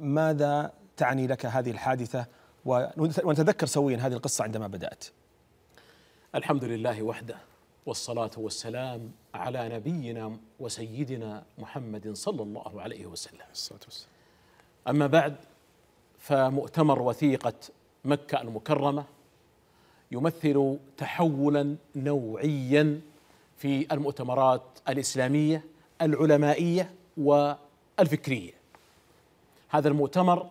ماذا تعني لك هذه الحادثة ونتذكر سويا هذه القصة عندما بدأت الحمد لله وحده والصلاة والسلام على نبينا وسيدنا محمد صلى الله عليه وسلم الصلاة والسلام أما بعد فمؤتمر وثيقة مكة المكرمة يمثل تحولا نوعيا في المؤتمرات الإسلامية العلمائية والفكرية هذا المؤتمر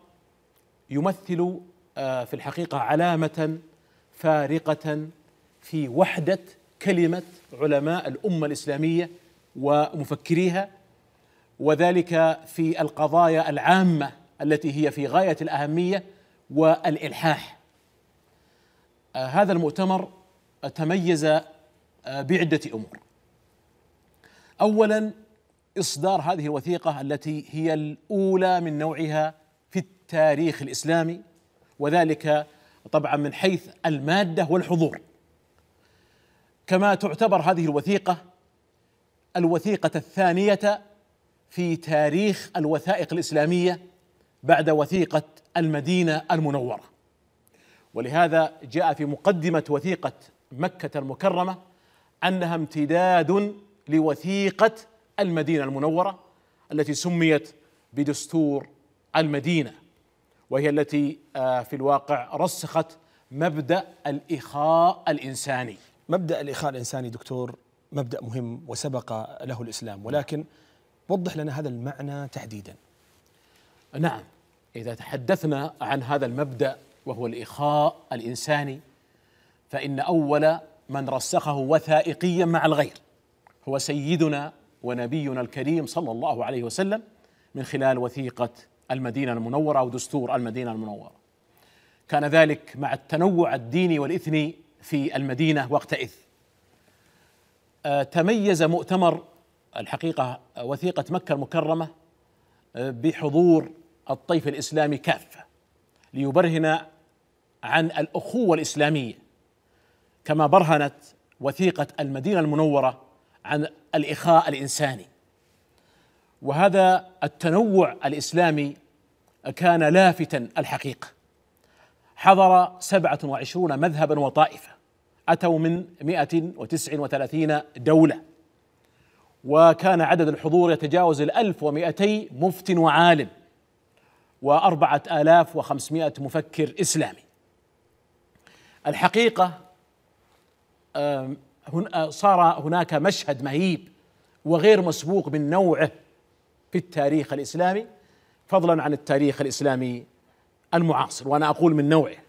يمثل آه، في الحقيقه علامه فارقه في وحده كلمه علماء الامه الاسلاميه ومفكريها وذلك في القضايا العامه التي هي في غايه الاهميه والالحاح آه، هذا المؤتمر تميز آه، بعده امور اولا إصدار هذه الوثيقة التي هي الأولى من نوعها في التاريخ الإسلامي وذلك طبعا من حيث المادة والحضور كما تعتبر هذه الوثيقة الوثيقة الثانية في تاريخ الوثائق الإسلامية بعد وثيقة المدينة المنورة ولهذا جاء في مقدمة وثيقة مكة المكرمة أنها امتداد لوثيقة المدينه المنوره التي سميت بدستور المدينه وهي التي آه، في الواقع رسخت مبدا الاخاء الانساني مبدا الاخاء الانساني دكتور مبدا مهم وسبق له الاسلام ولكن وضح لنا هذا المعنى تحديدا نعم اذا تحدثنا عن هذا المبدا وهو الاخاء الانساني فان اول من رسخه وثائقيا مع الغير هو سيدنا ونبينا الكريم صلى الله عليه وسلم من خلال وثيقة المدينة المنورة أو دستور المدينة المنورة كان ذلك مع التنوع الديني والإثني في المدينة وقتئذ آه، تميز مؤتمر الحقيقة وثيقة مكة المكرمة آه، بحضور الطيف الإسلامي كافة ليبرهن عن الأخوة الإسلامية كما برهنت وثيقة المدينة المنورة عن الإخاء الإنساني وهذا التنوع الإسلامي كان لافتا الحقيقة حضر سبعة وعشرون مذهبا وطائفة أتوا من مئة وتسع وثلاثين دولة وكان عدد الحضور يتجاوز الألف ومئتي مفت وعالم وأربعة آلاف وخمسمائة مفكر إسلامي الحقيقة صار هناك مشهد مهيب وغير مسبوق من نوعه في التاريخ الاسلامي فضلا عن التاريخ الاسلامي المعاصر وانا اقول من نوعه